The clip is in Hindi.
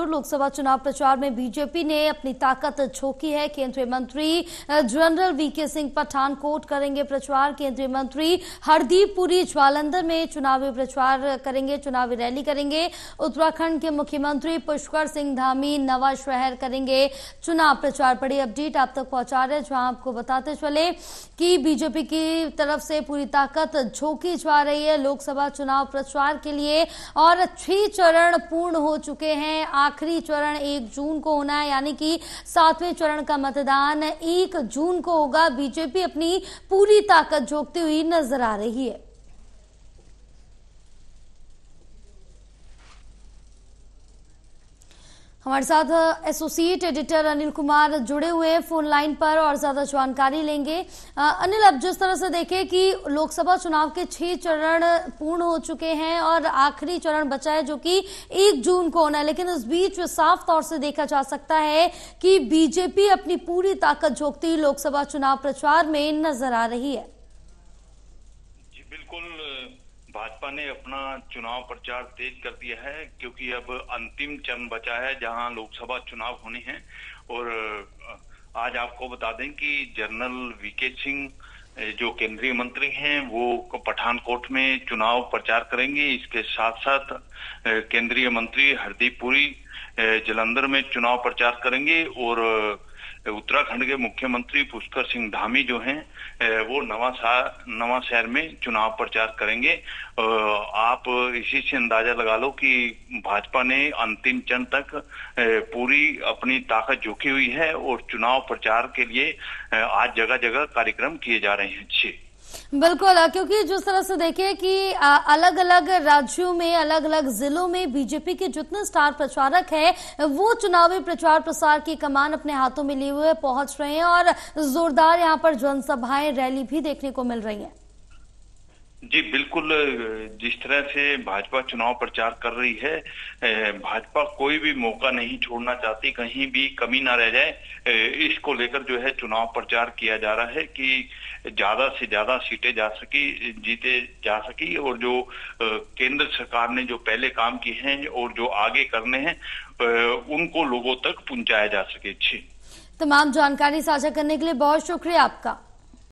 लोकसभा चुनाव प्रचार में बीजेपी ने अपनी ताकत झोंकी है केंद्रीय मंत्री जनरल वीके सिंह पठानकोट करेंगे प्रचार केंद्रीय मंत्री हरदीप पुरी ज्वालंदर में चुनावी प्रचार करेंगे चुनावी रैली करेंगे उत्तराखंड के मुख्यमंत्री पुष्कर सिंह धामी नवा शहर करेंगे चुनाव प्रचार बड़ी अपडेट आप तक पहुंचा रहे जहां आपको बताते चले कि बीजेपी की तरफ से पूरी ताकत झोंकी जा रही है लोकसभा चुनाव प्रचार के लिए और छह चरण पूर्ण हो चुके हैं आखिरी चरण एक जून को होना है यानी कि सातवें चरण का मतदान एक जून को होगा बीजेपी अपनी पूरी ताकत झोंकती हुई नजर आ रही है हमारे साथ एसोसिएट एडिटर अनिल कुमार जुड़े हुए हैं फोन लाइन पर और ज्यादा जानकारी लेंगे अनिल अब जिस तरह से देखें कि लोकसभा चुनाव के छह चरण पूर्ण हो चुके हैं और आखिरी चरण बचा है जो कि एक जून को होना है लेकिन इस बीच साफ तौर से देखा जा सकता है कि बीजेपी अपनी पूरी ताकत झोंकती लोकसभा चुनाव प्रचार में नजर आ रही है जी बिल्कुल भाजपा ने अपना चुनाव प्रचार तेज कर दिया है क्योंकि अब अंतिम चरण बचा है जहां लोकसभा चुनाव होने हैं और आज आपको बता दें कि जनरल वीके सिंह जो केंद्रीय मंत्री हैं वो पठानकोट में चुनाव प्रचार करेंगे इसके साथ साथ केंद्रीय मंत्री हरदीप पुरी जलंधर में चुनाव प्रचार करेंगे और उत्तराखंड के मुख्यमंत्री पुष्कर सिंह धामी जो हैं वो नवा शहर नवा शहर में चुनाव प्रचार करेंगे आप इसी से अंदाजा लगा लो कि भाजपा ने अंतिम चरण तक पूरी अपनी ताकत झोंकी हुई है और चुनाव प्रचार के लिए आज जगह जगह कार्यक्रम किए जा रहे हैं जी बिल्कुल क्योंकि जिस तरह से देखिए कि अलग अलग राज्यों में अलग अलग जिलों में बीजेपी के जितने स्टार प्रचारक हैं वो चुनावी प्रचार प्रसार की कमान अपने हाथों में लिए हुए पहुंच रहे हैं और जोरदार यहाँ पर जनसभाएं रैली भी देखने को मिल रही है जी बिल्कुल जिस तरह से भाजपा चुनाव प्रचार कर रही है भाजपा कोई भी मौका नहीं छोड़ना चाहती कहीं भी कमी ना रह जाए इसको लेकर जो है चुनाव प्रचार किया जा रहा है कि ज्यादा से ज्यादा सीटें जा सकी जीते जा सकी और जो केंद्र सरकार ने जो पहले काम किए हैं और जो आगे करने हैं उनको लोगों तक पहुंचाया जा सके अच्छी तमाम जानकारी साझा करने के लिए बहुत शुक्रिया आपका